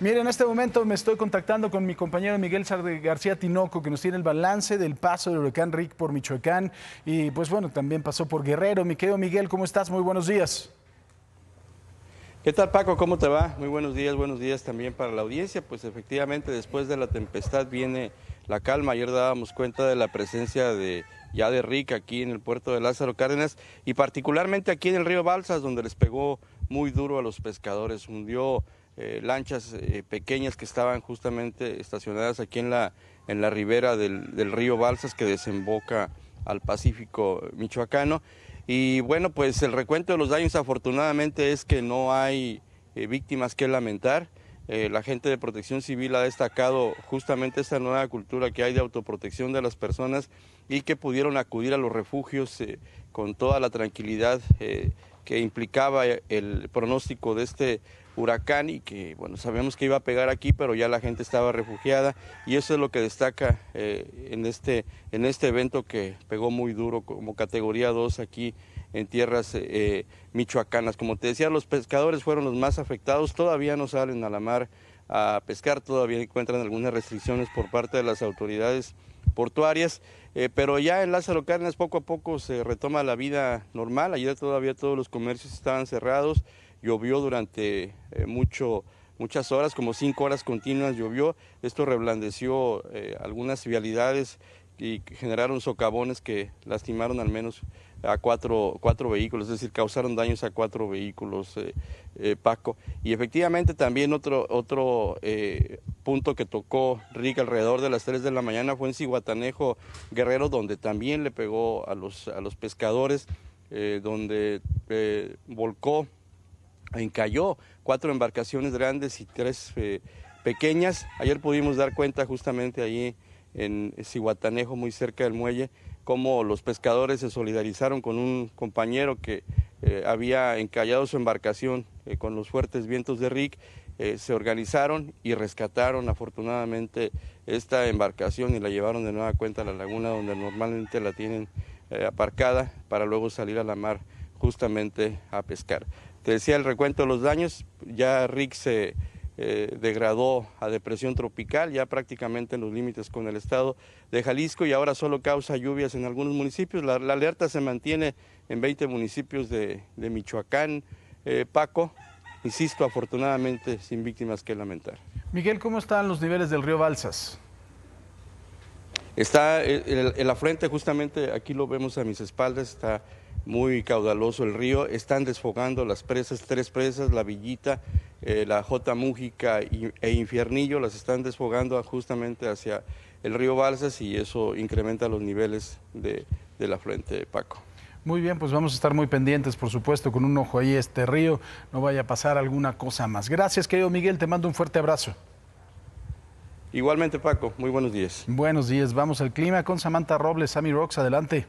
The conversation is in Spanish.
Mire, en este momento me estoy contactando con mi compañero Miguel García Tinoco, que nos tiene el balance del paso del huracán Rick por Michoacán y pues bueno, también pasó por Guerrero. Mi Miguel, ¿cómo estás? Muy buenos días. ¿Qué tal Paco? ¿Cómo te va? Muy buenos días, buenos días también para la audiencia. Pues efectivamente después de la tempestad viene la calma. Ayer dábamos cuenta de la presencia de ya de Rick aquí en el puerto de Lázaro Cárdenas y particularmente aquí en el río Balsas donde les pegó muy duro a los pescadores. Hundió eh, lanchas eh, pequeñas que estaban justamente estacionadas aquí en la, en la ribera del, río Balsas que desemboca al Pacífico michoacano. Y bueno, pues el recuento de los daños afortunadamente es que no hay eh, víctimas que lamentar. la gente de protección civil ha destacado justamente esta nueva cultura que hay de autoprotección de las personas y que pudieron acudir a los refugios con toda la tranquilidad que implicaba el pronóstico de este huracán y que, bueno, sabemos que iba a pegar aquí, pero ya la gente estaba refugiada y eso es lo que destaca eh, en, este, en este evento que pegó muy duro como categoría 2 aquí en tierras eh, michoacanas. Como te decía, los pescadores fueron los más afectados, todavía no salen a la mar a pescar, todavía encuentran algunas restricciones por parte de las autoridades portuarias, eh, pero ya en Lázaro Cárdenas poco a poco se retoma la vida normal, ayer todavía todos los comercios estaban cerrados, llovió durante eh, mucho, muchas horas, como cinco horas continuas llovió, esto reblandeció eh, algunas vialidades y generaron socavones que lastimaron al menos a cuatro, cuatro vehículos, es decir, causaron daños a cuatro vehículos, eh, eh, Paco. Y efectivamente también otro, otro eh, punto que tocó Rick alrededor de las 3 de la mañana fue en Cihuatanejo Guerrero, donde también le pegó a los, a los pescadores, donde volcó, encalló cuatro embarcaciones grandes y tres pequeñas. Ayer pudimos dar cuenta justamente allí en Ciguatanejo, muy cerca del muelle, como los pescadores se solidarizaron con un compañero que eh, había encallado su embarcación eh, con los fuertes vientos de Rick, eh, se organizaron y rescataron afortunadamente esta embarcación y la llevaron de nueva cuenta a la laguna donde normalmente la tienen aparcada para luego salir a la mar justamente a pescar. Te decía el recuento de los daños, ya Rick se eh, degradó a depresión tropical, ya prácticamente en los límites con el estado de Jalisco y ahora solo causa lluvias en algunos municipios. La, alerta se mantiene en 20 municipios de, Michoacán, eh, Paco, insisto, afortunadamente sin víctimas que lamentar. Miguel, ¿cómo están los niveles del río Balsas? Está en eh, la frente, justamente aquí lo vemos a mis espaldas, está muy caudaloso el río, están desfogando las presas, tres presas, la villita, eh, la J. Mújica e Infiernillo, las están desfogando justamente hacia el río Balsas y eso incrementa los niveles de, la Frente de Paco. Muy bien, pues vamos a estar muy pendientes, por supuesto, con un ojo ahí este río, no vaya a pasar alguna cosa más. Gracias, querido Miguel, te mando un fuerte abrazo. Igualmente, Paco, muy buenos días. Buenos días, vamos al clima con Samantha Robles, Sammy Rox. adelante.